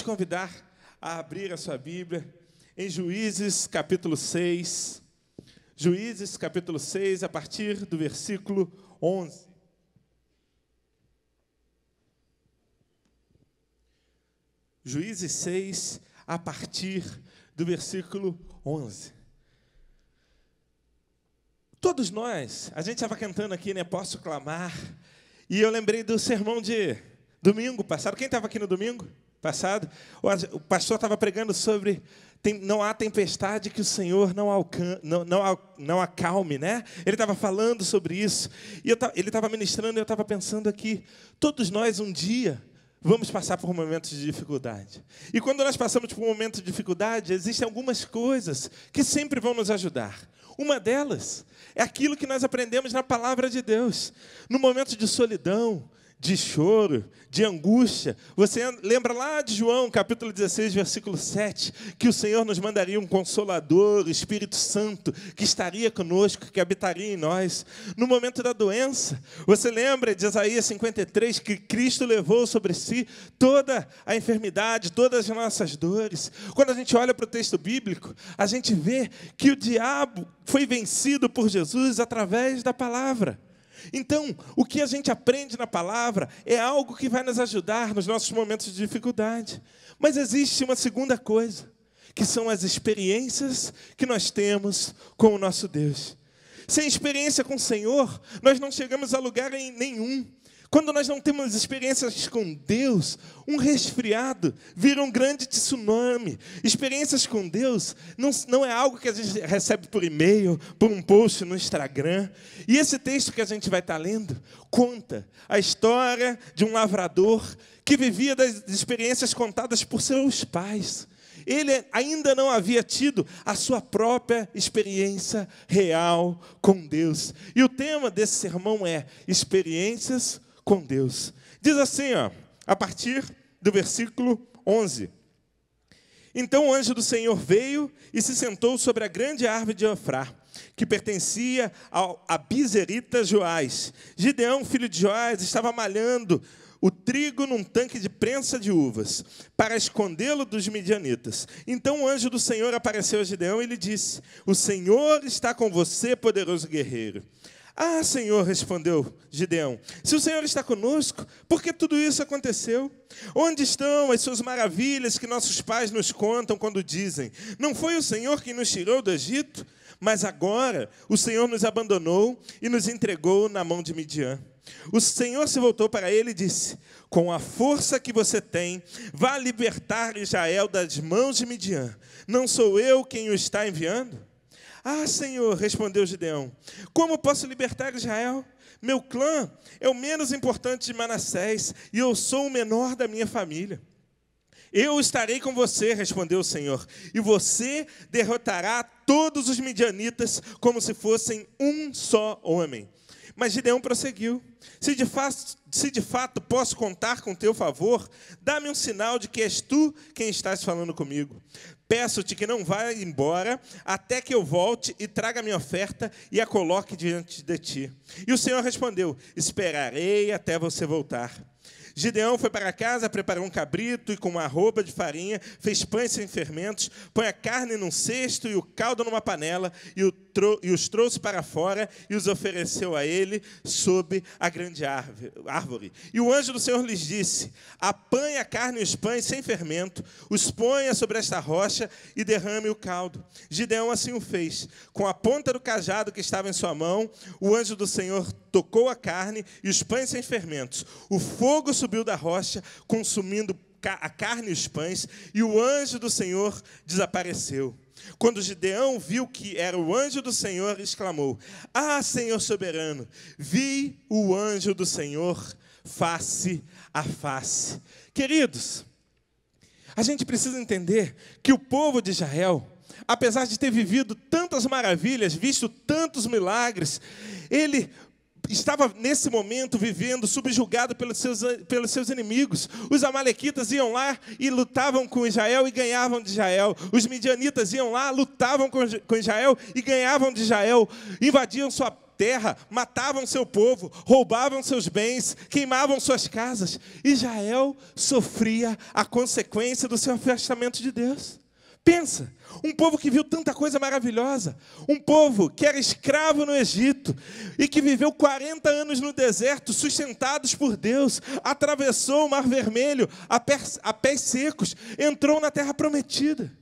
te convidar a abrir a sua Bíblia em Juízes capítulo 6. Juízes capítulo 6, a partir do versículo 11. Juízes 6, a partir do versículo 11. Todos nós, a gente estava cantando aqui, né? Posso clamar. E eu lembrei do sermão de domingo passado. Quem estava aqui no domingo? passado, o pastor estava pregando sobre tem, não há tempestade que o Senhor não, alcan, não, não, não acalme, né? Ele estava falando sobre isso, e ta, ele estava ministrando, e eu estava pensando aqui, todos nós um dia vamos passar por momentos de dificuldade. E quando nós passamos por um momento de dificuldade, existem algumas coisas que sempre vão nos ajudar. Uma delas é aquilo que nós aprendemos na palavra de Deus. No momento de solidão, de choro, de angústia. Você lembra lá de João, capítulo 16, versículo 7, que o Senhor nos mandaria um consolador, o Espírito Santo, que estaria conosco, que habitaria em nós. No momento da doença, você lembra de Isaías 53, que Cristo levou sobre si toda a enfermidade, todas as nossas dores. Quando a gente olha para o texto bíblico, a gente vê que o diabo foi vencido por Jesus através da palavra. Então, o que a gente aprende na palavra é algo que vai nos ajudar nos nossos momentos de dificuldade. Mas existe uma segunda coisa, que são as experiências que nós temos com o nosso Deus. Sem experiência com o Senhor, nós não chegamos a lugar nenhum. Quando nós não temos experiências com Deus, um resfriado vira um grande tsunami. Experiências com Deus não, não é algo que a gente recebe por e-mail, por um post no Instagram. E esse texto que a gente vai estar tá lendo conta a história de um lavrador que vivia das experiências contadas por seus pais. Ele ainda não havia tido a sua própria experiência real com Deus. E o tema desse sermão é experiências com Deus. Diz assim, ó, a partir do versículo 11. Então o anjo do Senhor veio e se sentou sobre a grande árvore de Ofrá, que pertencia ao Abizerita Joás. Gideão, filho de Joás, estava malhando o trigo num tanque de prensa de uvas, para escondê-lo dos midianitas. Então o anjo do Senhor apareceu a Gideão e lhe disse: O Senhor está com você, poderoso guerreiro. Ah, Senhor, respondeu Gideão, se o Senhor está conosco, por que tudo isso aconteceu? Onde estão as suas maravilhas que nossos pais nos contam quando dizem: Não foi o Senhor que nos tirou do Egito? Mas agora o Senhor nos abandonou e nos entregou na mão de Midian. O Senhor se voltou para ele e disse: Com a força que você tem, vá libertar Israel das mãos de Midian. Não sou eu quem o está enviando? Ah, Senhor, respondeu Gideão, como posso libertar Israel? Meu clã é o menos importante de Manassés e eu sou o menor da minha família. Eu estarei com você, respondeu o Senhor, e você derrotará todos os midianitas como se fossem um só homem. Mas Gideão prosseguiu: se de, fato, se de fato posso contar com teu favor, dá-me um sinal de que és tu quem estás falando comigo. Peço-te que não vá embora até que eu volte e traga a minha oferta e a coloque diante de ti. E o Senhor respondeu: Esperarei até você voltar. Gideão foi para casa, preparou um cabrito e com uma roupa de farinha, fez pães sem fermentos, põe a carne num cesto e o caldo numa panela e o e os trouxe para fora e os ofereceu a ele sob a grande árvore. E o anjo do Senhor lhes disse: Apanhe a carne e os pães sem fermento, os ponha sobre esta rocha e derrame o caldo. Gideão assim o fez. Com a ponta do cajado que estava em sua mão, o anjo do Senhor tocou a carne e os pães sem fermentos. O fogo subiu da rocha, consumindo a carne e os pães, e o anjo do Senhor desapareceu. Quando Gideão viu que era o anjo do Senhor, exclamou: Ah, Senhor soberano, vi o anjo do Senhor face a face. Queridos, a gente precisa entender que o povo de Israel, apesar de ter vivido tantas maravilhas, visto tantos milagres, ele estava nesse momento vivendo subjugado pelos seus, pelos seus inimigos. Os Amalequitas iam lá e lutavam com Israel e ganhavam de Israel. Os Midianitas iam lá, lutavam com Israel e ganhavam de Israel. Invadiam sua terra, matavam seu povo, roubavam seus bens, queimavam suas casas. Israel sofria a consequência do seu afastamento de Deus. Pensa, um povo que viu tanta coisa maravilhosa, um povo que era escravo no Egito e que viveu 40 anos no deserto, sustentados por Deus, atravessou o Mar Vermelho a pés, a pés secos, entrou na Terra Prometida.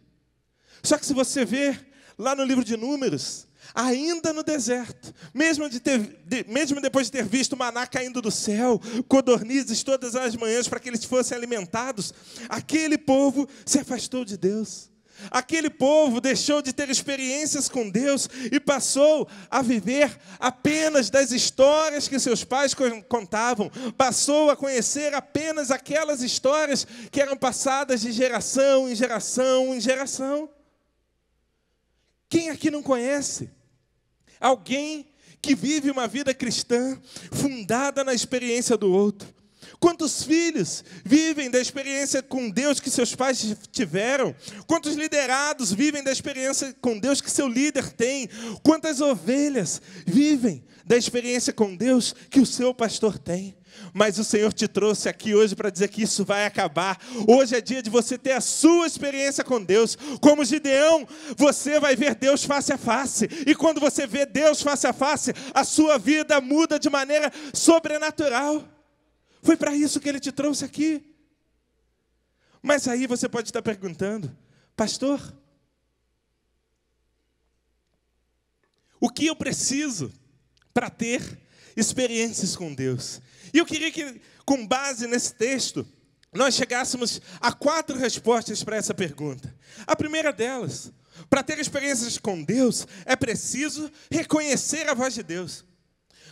Só que se você ver lá no livro de Números, ainda no deserto, mesmo, de ter, de, mesmo depois de ter visto maná caindo do céu, codornizes todas as manhãs para que eles fossem alimentados, aquele povo se afastou de Deus. Aquele povo deixou de ter experiências com Deus e passou a viver apenas das histórias que seus pais contavam, passou a conhecer apenas aquelas histórias que eram passadas de geração em geração em geração. Quem aqui não conhece? Alguém que vive uma vida cristã fundada na experiência do outro Quantos filhos vivem da experiência com Deus que seus pais tiveram? Quantos liderados vivem da experiência com Deus que seu líder tem? Quantas ovelhas vivem da experiência com Deus que o seu pastor tem? Mas o Senhor te trouxe aqui hoje para dizer que isso vai acabar. Hoje é dia de você ter a sua experiência com Deus. Como Gideão, você vai ver Deus face a face. E quando você vê Deus face a face, a sua vida muda de maneira sobrenatural. Foi para isso que ele te trouxe aqui. Mas aí você pode estar perguntando, pastor, o que eu preciso para ter experiências com Deus? E eu queria que, com base nesse texto, nós chegássemos a quatro respostas para essa pergunta. A primeira delas, para ter experiências com Deus, é preciso reconhecer a voz de Deus.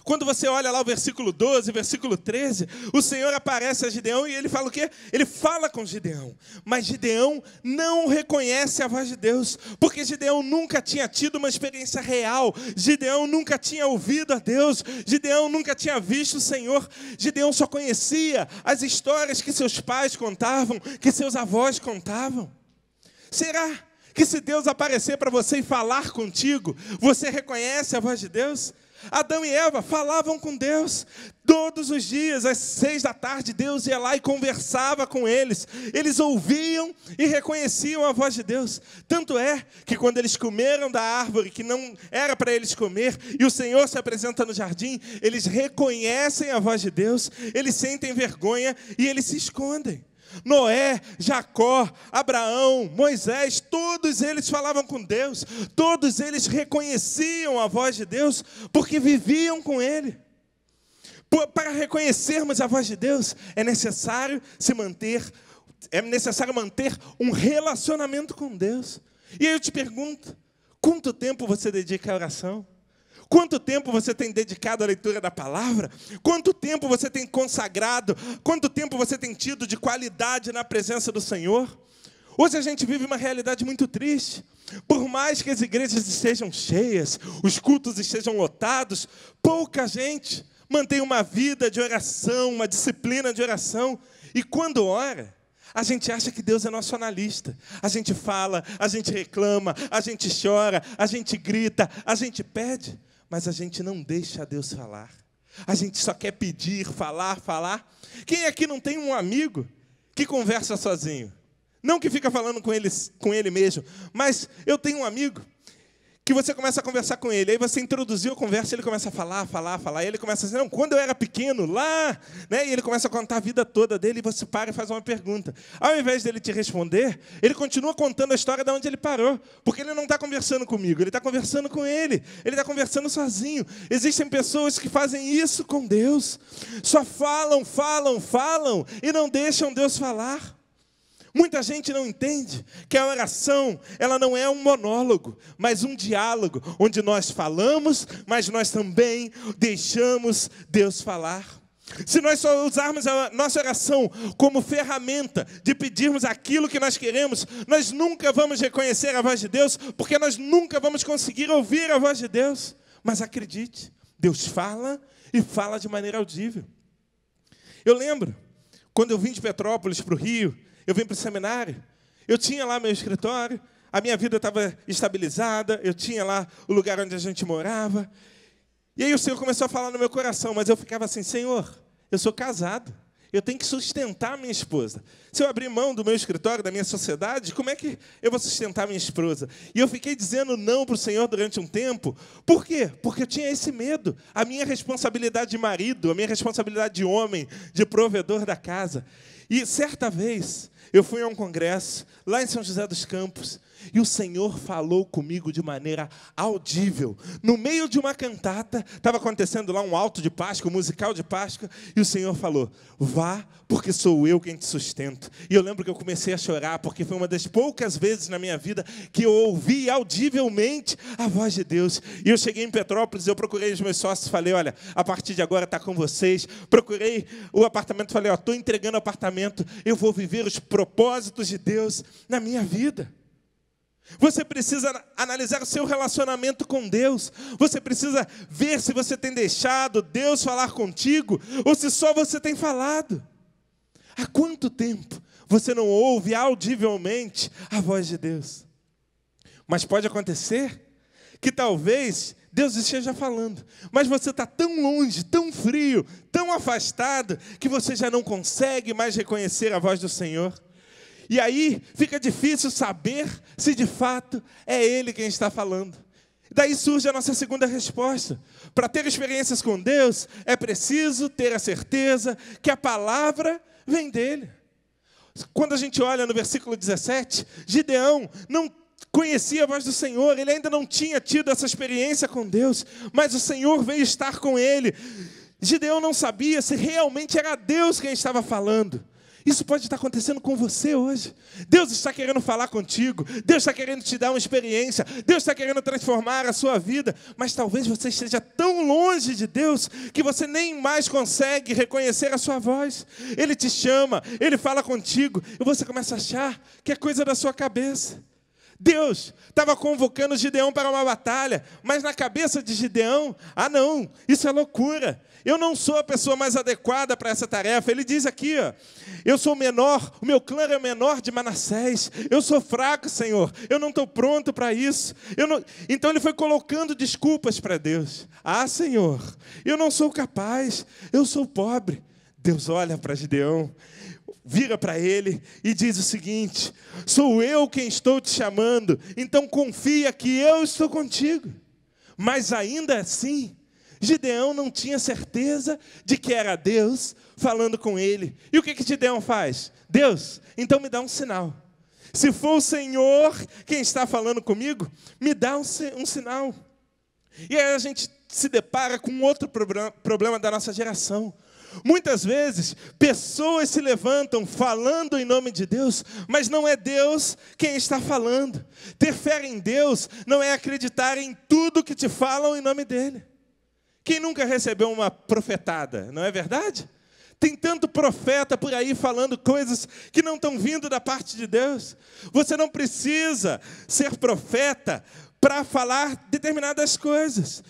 Quando você olha lá o versículo 12, versículo 13, o Senhor aparece a Gideão e ele fala o quê? Ele fala com Gideão. Mas Gideão não reconhece a voz de Deus, porque Gideão nunca tinha tido uma experiência real. Gideão nunca tinha ouvido a Deus. Gideão nunca tinha visto o Senhor. Gideão só conhecia as histórias que seus pais contavam, que seus avós contavam. Será que se Deus aparecer para você e falar contigo, você reconhece a voz de Deus? Adão e Eva falavam com Deus todos os dias, às seis da tarde, Deus ia lá e conversava com eles. Eles ouviam e reconheciam a voz de Deus. Tanto é que quando eles comeram da árvore que não era para eles comer, e o Senhor se apresenta no jardim, eles reconhecem a voz de Deus, eles sentem vergonha e eles se escondem. Noé, Jacó, Abraão, Moisés, todos eles falavam com Deus, todos eles reconheciam a voz de Deus, porque viviam com Ele. Para reconhecermos a voz de Deus, é necessário se manter, é necessário manter um relacionamento com Deus. E aí eu te pergunto: quanto tempo você dedica à oração? Quanto tempo você tem dedicado à leitura da palavra? Quanto tempo você tem consagrado? Quanto tempo você tem tido de qualidade na presença do Senhor? Hoje a gente vive uma realidade muito triste. Por mais que as igrejas estejam cheias, os cultos estejam lotados, pouca gente mantém uma vida de oração, uma disciplina de oração. E quando ora, a gente acha que Deus é nosso analista. A gente fala, a gente reclama, a gente chora, a gente grita, a gente pede mas a gente não deixa Deus falar. A gente só quer pedir, falar, falar. Quem aqui não tem um amigo que conversa sozinho? Não que fica falando com ele, com ele mesmo, mas eu tenho um amigo que você começa a conversar com ele. Aí você introduziu a conversa, ele começa a falar, falar, falar. E ele começa a dizer, não, quando eu era pequeno, lá, né? E ele começa a contar a vida toda dele e você para e faz uma pergunta. Ao invés dele te responder, ele continua contando a história de onde ele parou. Porque ele não está conversando comigo, ele está conversando com ele. Ele está conversando sozinho. Existem pessoas que fazem isso com Deus. Só falam, falam, falam e não deixam Deus falar. Muita gente não entende que a oração, ela não é um monólogo, mas um diálogo, onde nós falamos, mas nós também deixamos Deus falar. Se nós só usarmos a nossa oração como ferramenta de pedirmos aquilo que nós queremos, nós nunca vamos reconhecer a voz de Deus, porque nós nunca vamos conseguir ouvir a voz de Deus. Mas acredite, Deus fala e fala de maneira audível. Eu lembro, quando eu vim de Petrópolis para o Rio, eu vim para o seminário, eu tinha lá meu escritório, a minha vida estava estabilizada, eu tinha lá o lugar onde a gente morava. E aí o Senhor começou a falar no meu coração, mas eu ficava assim: Senhor, eu sou casado, eu tenho que sustentar minha esposa. Se eu abrir mão do meu escritório, da minha sociedade, como é que eu vou sustentar minha esposa? E eu fiquei dizendo não para o Senhor durante um tempo. Por quê? Porque eu tinha esse medo. A minha responsabilidade de marido, a minha responsabilidade de homem, de provedor da casa. E certa vez, eu fui a um congresso lá em São José dos Campos e o Senhor falou comigo de maneira audível. No meio de uma cantata, estava acontecendo lá um alto de Páscoa, um musical de Páscoa, e o Senhor falou: Vá, porque sou eu quem te sustento. E eu lembro que eu comecei a chorar, porque foi uma das poucas vezes na minha vida que eu ouvi audivelmente a voz de Deus. E eu cheguei em Petrópolis, eu procurei os meus sócios, falei: Olha, a partir de agora está com vocês. Procurei o apartamento, falei: Ó, estou entregando o apartamento, eu vou viver os propósitos de Deus na minha vida. Você precisa analisar o seu relacionamento com Deus. Você precisa ver se você tem deixado Deus falar contigo ou se só você tem falado. Há quanto tempo você não ouve audivelmente a voz de Deus? Mas pode acontecer que talvez Deus esteja falando, mas você está tão longe, tão frio, tão afastado, que você já não consegue mais reconhecer a voz do Senhor. E aí fica difícil saber se de fato é ele quem está falando. Daí surge a nossa segunda resposta. Para ter experiências com Deus, é preciso ter a certeza que a palavra vem dele. Quando a gente olha no versículo 17, Gideão não conhecia a voz do Senhor, ele ainda não tinha tido essa experiência com Deus, mas o Senhor veio estar com ele. Gideão não sabia se realmente era Deus quem estava falando. Isso pode estar acontecendo com você hoje. Deus está querendo falar contigo, Deus está querendo te dar uma experiência, Deus está querendo transformar a sua vida, mas talvez você esteja tão longe de Deus que você nem mais consegue reconhecer a sua voz. Ele te chama, ele fala contigo, e você começa a achar que é coisa da sua cabeça. Deus estava convocando Gideão para uma batalha, mas na cabeça de Gideão, ah não, isso é loucura. Eu não sou a pessoa mais adequada para essa tarefa. Ele diz aqui, ó, eu sou menor, o meu clã é o menor de Manassés. Eu sou fraco, Senhor. Eu não estou pronto para isso. Não... Então ele foi colocando desculpas para Deus. Ah, Senhor, eu não sou capaz. Eu sou pobre. Deus olha para Gideão vira para ele e diz o seguinte: Sou eu quem estou te chamando, então confia que eu estou contigo. Mas ainda assim, Gideão não tinha certeza de que era Deus falando com ele. E o que, que Gideão faz? Deus, então me dá um sinal. Se for o Senhor quem está falando comigo, me dá um, um sinal. E aí a gente se depara com outro problema da nossa geração. Muitas vezes, pessoas se levantam falando em nome de Deus, mas não é Deus quem está falando. Ter fé em Deus não é acreditar em tudo que te falam em nome dEle. Quem nunca recebeu uma profetada, não é verdade? Tem tanto profeta por aí falando coisas que não estão vindo da parte de Deus. Você não precisa ser profeta para falar determinadas coisas.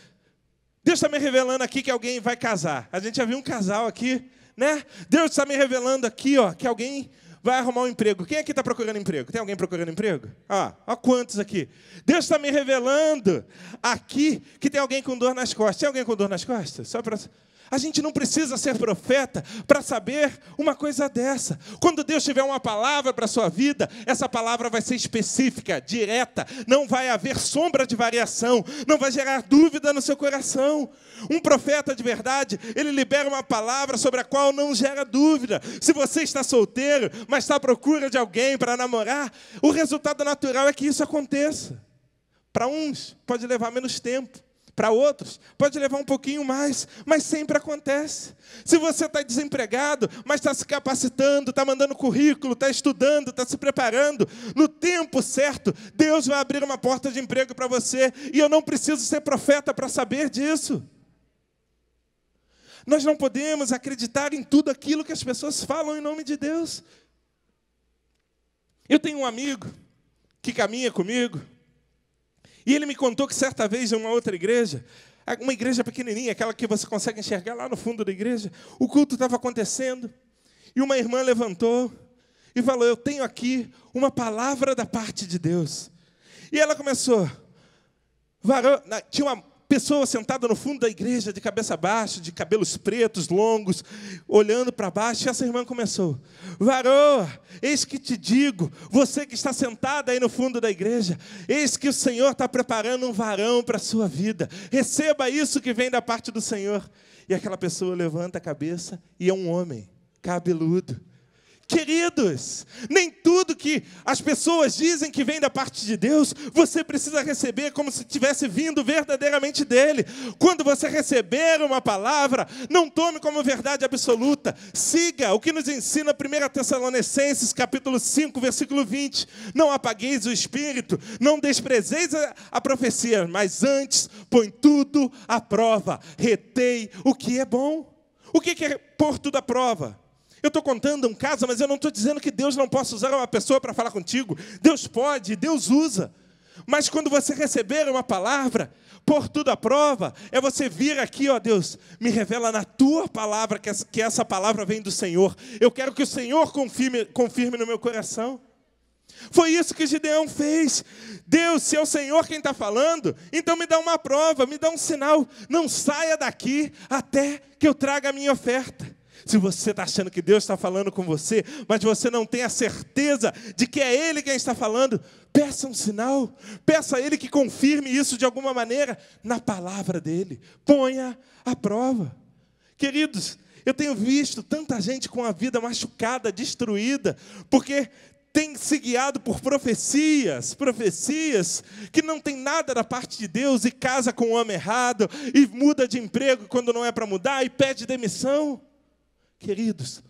Deus está me revelando aqui que alguém vai casar. A gente já viu um casal aqui, né? Deus está me revelando aqui, ó, que alguém vai arrumar um emprego. Quem aqui está procurando emprego? Tem alguém procurando emprego? Ah, ó, quantos aqui. Deus está me revelando aqui que tem alguém com dor nas costas. Tem alguém com dor nas costas? Só para a gente não precisa ser profeta para saber uma coisa dessa. Quando Deus tiver uma palavra para a sua vida, essa palavra vai ser específica, direta, não vai haver sombra de variação, não vai gerar dúvida no seu coração. Um profeta de verdade, ele libera uma palavra sobre a qual não gera dúvida. Se você está solteiro, mas está à procura de alguém para namorar, o resultado natural é que isso aconteça. Para uns, pode levar menos tempo para outros, pode levar um pouquinho mais, mas sempre acontece. Se você está desempregado, mas está se capacitando, está mandando currículo, está estudando, está se preparando, no tempo certo, Deus vai abrir uma porta de emprego para você, e eu não preciso ser profeta para saber disso. Nós não podemos acreditar em tudo aquilo que as pessoas falam em nome de Deus. Eu tenho um amigo que caminha comigo, e ele me contou que certa vez em uma outra igreja, uma igreja pequenininha, aquela que você consegue enxergar lá no fundo da igreja, o culto estava acontecendo e uma irmã levantou e falou: Eu tenho aqui uma palavra da parte de Deus. E ela começou, varão, tinha uma pessoa sentada no fundo da igreja, de cabeça baixa, de cabelos pretos, longos, olhando para baixo, e essa irmã começou: Varoa, eis que te digo, você que está sentada aí no fundo da igreja, eis que o Senhor está preparando um varão para a sua vida, receba isso que vem da parte do Senhor. E aquela pessoa levanta a cabeça e é um homem, cabeludo Queridos, nem tudo que as pessoas dizem que vem da parte de Deus, você precisa receber como se tivesse vindo verdadeiramente dele. Quando você receber uma palavra, não tome como verdade absoluta. Siga o que nos ensina 1 Tessalonicenses, capítulo 5, versículo 20. Não apagueis o espírito, não desprezeis a, profecia, mas antes põe tudo à prova. Retei o que é bom. O que é pôr tudo à prova? Eu estou contando um caso, mas eu não estou dizendo que Deus não possa usar uma pessoa para falar contigo. Deus pode, Deus usa. Mas quando você receber uma palavra, por tudo à prova, é você vir aqui, ó Deus, me revela na tua palavra que essa, que essa palavra vem do Senhor. Eu quero que o Senhor confirme, confirme no meu coração. Foi isso que Gideão fez. Deus, se é o Senhor quem está falando, então me dá uma prova, me dá um sinal. Não saia daqui até que eu traga a minha oferta se você está achando que Deus está falando com você, mas você não tem a certeza de que é Ele quem está falando, peça um sinal, peça a Ele que confirme isso de alguma maneira na palavra dEle, ponha a prova. Queridos, eu tenho visto tanta gente com a vida machucada, destruída, porque tem se guiado por profecias, profecias que não tem nada da parte de Deus e casa com o homem errado e muda de emprego quando não é para mudar e pede demissão. Queridos,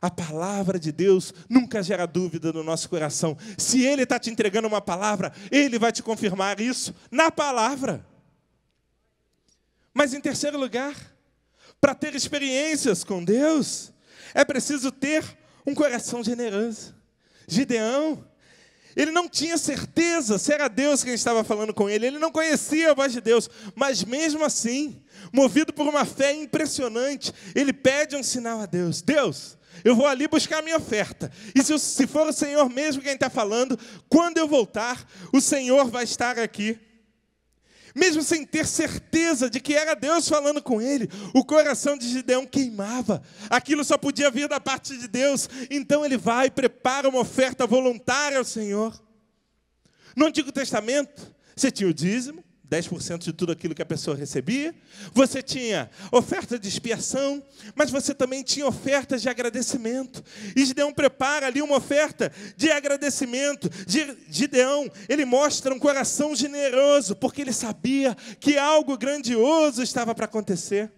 a palavra de Deus nunca gera dúvida no nosso coração. Se Ele está te entregando uma palavra, Ele vai te confirmar isso na palavra. Mas em terceiro lugar, para ter experiências com Deus, é preciso ter um coração generoso. Gideão ele não tinha certeza se era Deus quem estava falando com ele, ele não conhecia a voz de Deus, mas mesmo assim, movido por uma fé impressionante, ele pede um sinal a Deus: Deus, eu vou ali buscar a minha oferta, e se, se for o Senhor mesmo quem está falando, quando eu voltar, o Senhor vai estar aqui mesmo sem ter certeza de que era Deus falando com ele, o coração de Gideão queimava. Aquilo só podia vir da parte de Deus. Então ele vai e prepara uma oferta voluntária ao Senhor. No Antigo Testamento, você tinha o dízimo, 10% de tudo aquilo que a pessoa recebia. Você tinha oferta de expiação, mas você também tinha ofertas de agradecimento. E Gideão prepara ali uma oferta de agradecimento. Gideão, ele mostra um coração generoso, porque ele sabia que algo grandioso estava para acontecer.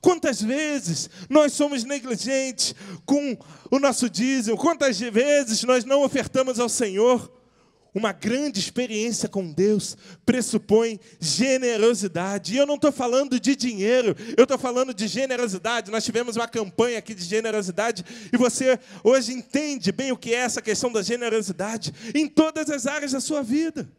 Quantas vezes nós somos negligentes com o nosso dízimo? Quantas vezes nós não ofertamos ao Senhor? Uma grande experiência com Deus pressupõe generosidade. E eu não estou falando de dinheiro, eu estou falando de generosidade. Nós tivemos uma campanha aqui de generosidade e você hoje entende bem o que é essa questão da generosidade em todas as áreas da sua vida.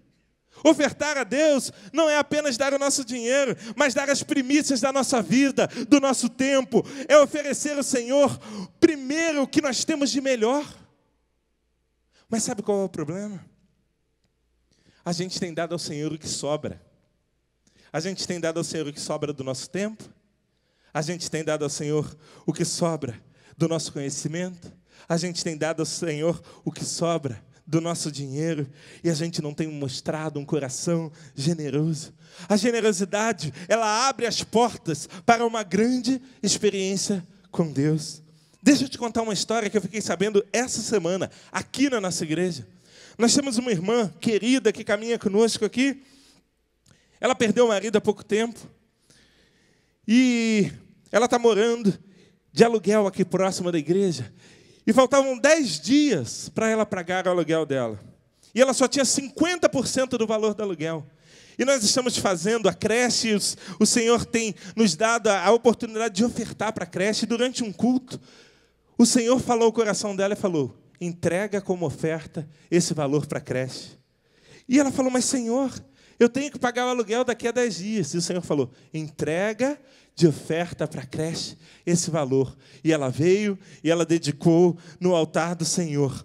Ofertar a Deus não é apenas dar o nosso dinheiro, mas dar as primícias da nossa vida, do nosso tempo. É oferecer ao Senhor primeiro o que nós temos de melhor. Mas sabe qual é o problema? A gente tem dado ao Senhor o que sobra. A gente tem dado ao Senhor o que sobra do nosso tempo. A gente tem dado ao Senhor o que sobra do nosso conhecimento. A gente tem dado ao Senhor o que sobra do nosso dinheiro e a gente não tem mostrado um coração generoso. A generosidade, ela abre as portas para uma grande experiência com Deus. Deixa eu te contar uma história que eu fiquei sabendo essa semana, aqui na nossa igreja. Nós temos uma irmã querida que caminha conosco aqui. Ela perdeu o marido há pouco tempo. E ela está morando de aluguel aqui próximo da igreja. E faltavam 10 dias para ela pagar o aluguel dela. E ela só tinha 50% do valor do aluguel. E nós estamos fazendo a creche, o Senhor tem nos dado a oportunidade de ofertar para a creche. Durante um culto, o Senhor falou o coração dela e falou: entrega como oferta esse valor para a creche. E ela falou: Mas, Senhor, eu tenho que pagar o aluguel daqui a 10 dias. E o Senhor falou: entrega de oferta para a creche esse valor. E ela veio e ela dedicou no altar do Senhor.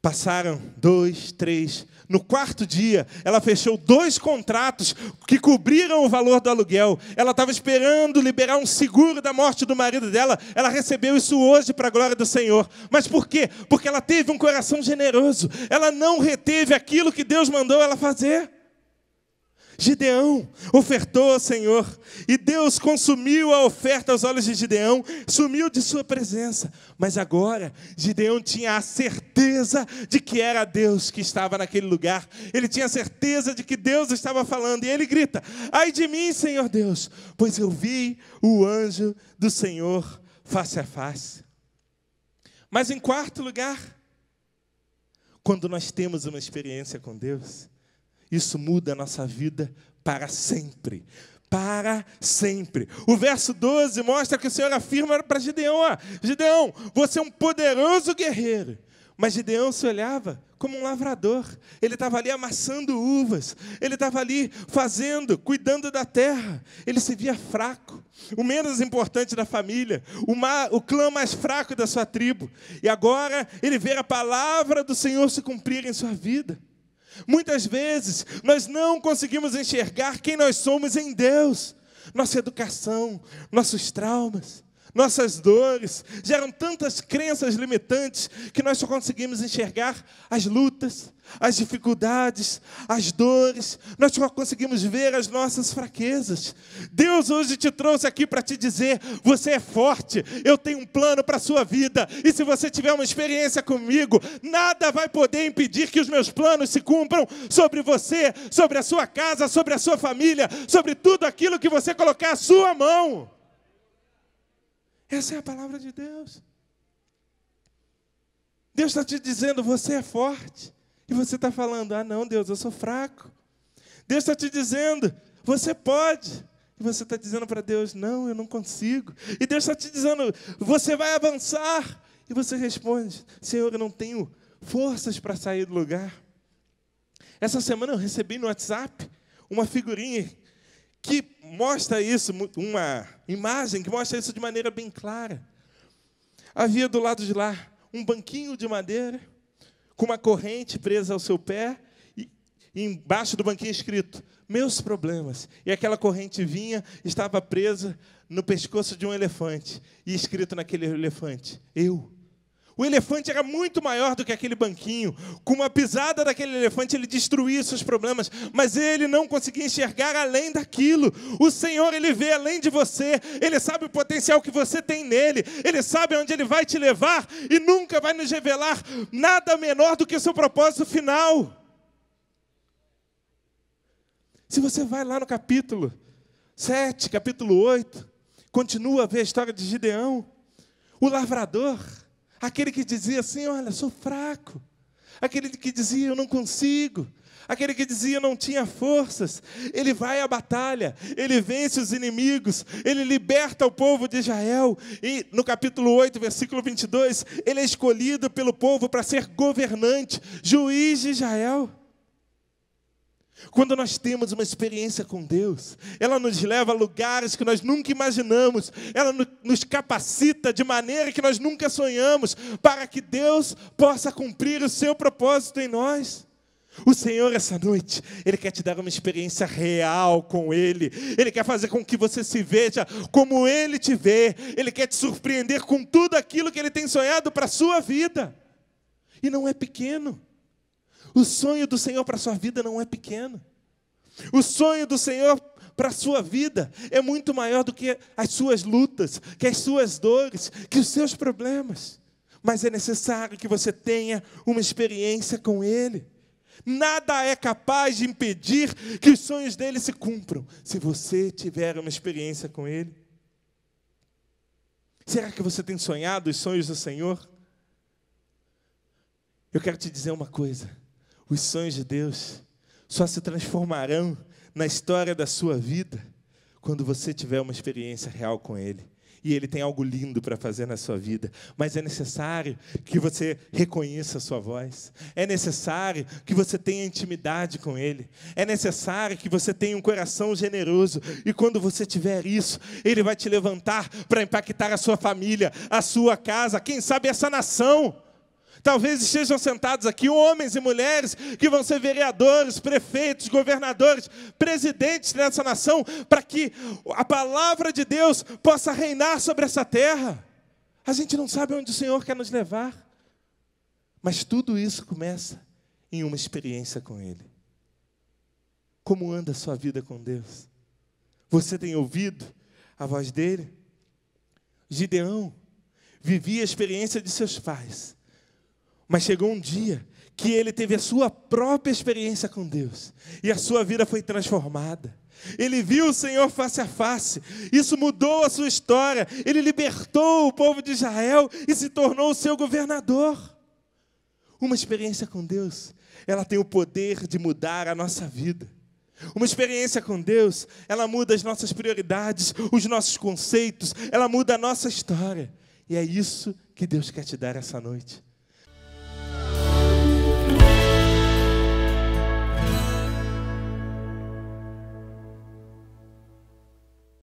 Passaram dois, três, no quarto dia, ela fechou dois contratos que cobriram o valor do aluguel. Ela estava esperando liberar um seguro da morte do marido dela. Ela recebeu isso hoje para a glória do Senhor. Mas por quê? Porque ela teve um coração generoso. Ela não reteve aquilo que Deus mandou ela fazer. Gideão ofertou ao Senhor, e Deus consumiu a oferta aos olhos de Gideão, sumiu de sua presença. Mas agora, Gideão tinha a certeza de que era Deus que estava naquele lugar, ele tinha a certeza de que Deus estava falando, e ele grita: Ai de mim, Senhor Deus, pois eu vi o anjo do Senhor face a face. Mas em quarto lugar, quando nós temos uma experiência com Deus, isso muda a nossa vida para sempre. Para sempre. O verso 12 mostra que o Senhor afirma para Gideão: ó, Gideão, você é um poderoso guerreiro. Mas Gideão se olhava como um lavrador. Ele estava ali amassando uvas, ele estava ali fazendo, cuidando da terra. Ele se via fraco, o menos importante da família, o, o clã mais fraco da sua tribo. E agora ele vê a palavra do Senhor se cumprir em sua vida. Muitas vezes nós não conseguimos enxergar quem nós somos em Deus, nossa educação, nossos traumas, nossas dores, geram tantas crenças limitantes que nós só conseguimos enxergar as lutas, as dificuldades, as dores, nós só conseguimos ver as nossas fraquezas. Deus hoje te trouxe aqui para te dizer: você é forte, eu tenho um plano para a sua vida, e se você tiver uma experiência comigo, nada vai poder impedir que os meus planos se cumpram sobre você, sobre a sua casa, sobre a sua família, sobre tudo aquilo que você colocar a sua mão. Essa é a palavra de Deus. Deus está te dizendo, você é forte. E você está falando, ah, não, Deus, eu sou fraco. Deus está te dizendo, você pode. E você está dizendo para Deus, não, eu não consigo. E Deus está te dizendo, você vai avançar. E você responde, Senhor, eu não tenho forças para sair do lugar. Essa semana eu recebi no WhatsApp uma figurinha que mostra isso, uma imagem que mostra isso de maneira bem clara. Havia do lado de lá um banquinho de madeira com uma corrente presa ao seu pé e embaixo do banquinho escrito: Meus problemas. E aquela corrente vinha, estava presa no pescoço de um elefante e escrito naquele elefante: Eu o elefante era muito maior do que aquele banquinho. Com uma pisada daquele elefante, ele destruía seus problemas, mas ele não conseguia enxergar além daquilo. O Senhor, ele vê além de você, ele sabe o potencial que você tem nele, ele sabe onde ele vai te levar e nunca vai nos revelar nada menor do que o seu propósito final. Se você vai lá no capítulo 7, capítulo 8, continua a ver a história de Gideão, o lavrador Aquele que dizia assim: Olha, sou fraco. Aquele que dizia: Eu não consigo. Aquele que dizia não tinha forças, ele vai à batalha, ele vence os inimigos, ele liberta o povo de Israel. E no capítulo 8, versículo 22, ele é escolhido pelo povo para ser governante, juiz de Israel. Quando nós temos uma experiência com Deus, ela nos leva a lugares que nós nunca imaginamos, ela nos capacita de maneira que nós nunca sonhamos, para que Deus possa cumprir o seu propósito em nós. O Senhor, essa noite, Ele quer te dar uma experiência real com Ele. Ele quer fazer com que você se veja como Ele te vê. Ele quer te surpreender com tudo aquilo que Ele tem sonhado para a sua vida. E não é pequeno. O sonho do Senhor para a sua vida não é pequeno. O sonho do Senhor para a sua vida é muito maior do que as suas lutas, que as suas dores, que os seus problemas. Mas é necessário que você tenha uma experiência com Ele. Nada é capaz de impedir que os sonhos dele se cumpram, se você tiver uma experiência com Ele. Será que você tem sonhado os sonhos do Senhor? Eu quero te dizer uma coisa os sonhos de Deus só se transformarão na história da sua vida quando você tiver uma experiência real com Ele. E Ele tem algo lindo para fazer na sua vida, mas é necessário que você reconheça a sua voz, é necessário que você tenha intimidade com Ele, é necessário que você tenha um coração generoso, e quando você tiver isso, Ele vai te levantar para impactar a sua família, a sua casa, quem sabe essa nação. Talvez estejam sentados aqui homens e mulheres que vão ser vereadores, prefeitos, governadores, presidentes dessa nação, para que a palavra de Deus possa reinar sobre essa terra. A gente não sabe onde o Senhor quer nos levar, mas tudo isso começa em uma experiência com Ele. Como anda a sua vida com Deus? Você tem ouvido a voz dele? Gideão vivia a experiência de seus pais mas chegou um dia que ele teve a sua própria experiência com Deus e a sua vida foi transformada. Ele viu o Senhor face a face, isso mudou a sua história. Ele libertou o povo de Israel e se tornou o seu governador. Uma experiência com Deus, ela tem o poder de mudar a nossa vida. Uma experiência com Deus, ela muda as nossas prioridades, os nossos conceitos, ela muda a nossa história. E é isso que Deus quer te dar essa noite.